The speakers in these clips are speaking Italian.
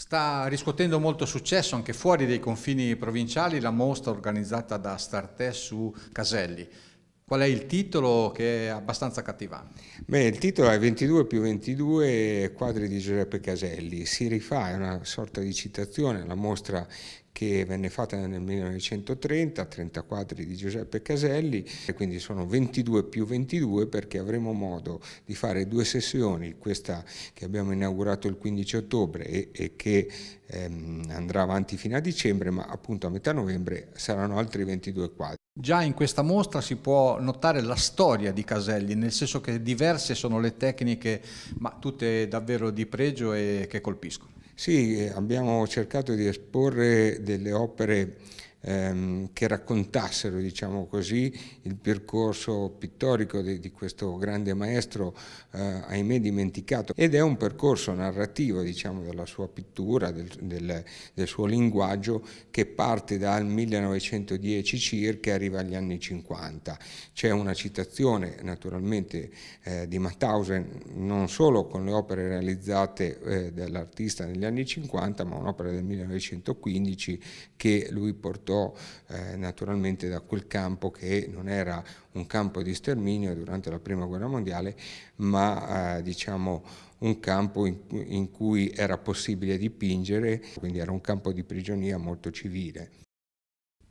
Sta riscuotendo molto successo anche fuori dei confini provinciali la mostra organizzata da Startè su Caselli. Qual è il titolo che è abbastanza cattivante? Beh, il titolo è 22 più 22 quadri di Giuseppe Caselli. Si rifà, è una sorta di citazione alla mostra che venne fatta nel 1930, 30 quadri di Giuseppe Caselli, e quindi sono 22 più 22 perché avremo modo di fare due sessioni, questa che abbiamo inaugurato il 15 ottobre e, e che ehm, andrà avanti fino a dicembre, ma appunto a metà novembre saranno altri 22 quadri. Già in questa mostra si può notare la storia di Caselli, nel senso che diverse sono le tecniche, ma tutte davvero di pregio e che colpiscono. Sì, abbiamo cercato di esporre delle opere ehm, che raccontassero diciamo così, il percorso pittorico di, di questo grande maestro, eh, ahimè dimenticato, ed è un percorso narrativo diciamo, della sua pittura, del, del, del suo linguaggio che parte dal 1910 circa e arriva agli anni 50. C'è una citazione naturalmente eh, di Mauthausen non solo con le opere realizzate eh, dall'artista negli anni 50, ma un'opera del 1915 che lui portò partito eh, naturalmente da quel campo che non era un campo di sterminio durante la prima guerra mondiale, ma eh, diciamo un campo in, in cui era possibile dipingere, quindi era un campo di prigionia molto civile.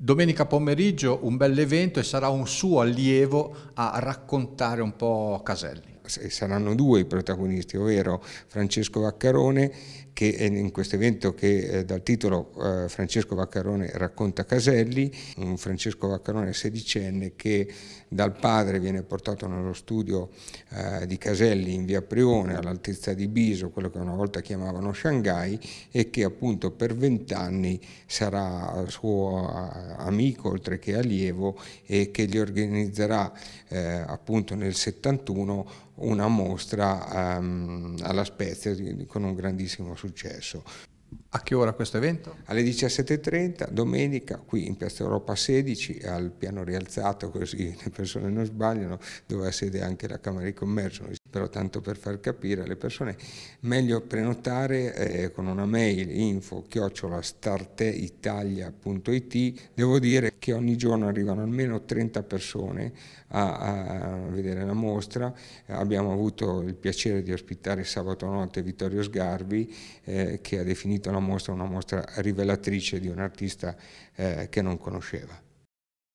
Domenica pomeriggio un bel evento e sarà un suo allievo a raccontare un po' Caselli saranno due i protagonisti, ovvero Francesco Vaccarone che è in questo evento che eh, dal titolo eh, Francesco Vaccarone racconta Caselli, un Francesco Vaccarone sedicenne che dal padre viene portato nello studio eh, di Caselli in via Prione all'altezza di Biso, quello che una volta chiamavano Shanghai e che appunto per vent'anni sarà suo eh, amico oltre che allievo e che gli organizzerà eh, appunto nel 71 una mostra um, alla Spezia con un grandissimo successo. A che ora questo evento? Alle 17.30, domenica, qui in Piazza Europa 16, al piano rialzato, così le persone non sbagliano, dove ha sede anche la Camera di Commercio, noi però tanto per far capire alle persone, meglio prenotare eh, con una mail info chiocciolastarteitalia.it. Devo dire che ogni giorno arrivano almeno 30 persone a, a vedere la mostra. Abbiamo avuto il piacere di ospitare sabato notte Vittorio Sgarbi eh, che ha definito la mostra una mostra rivelatrice di un artista eh, che non conosceva.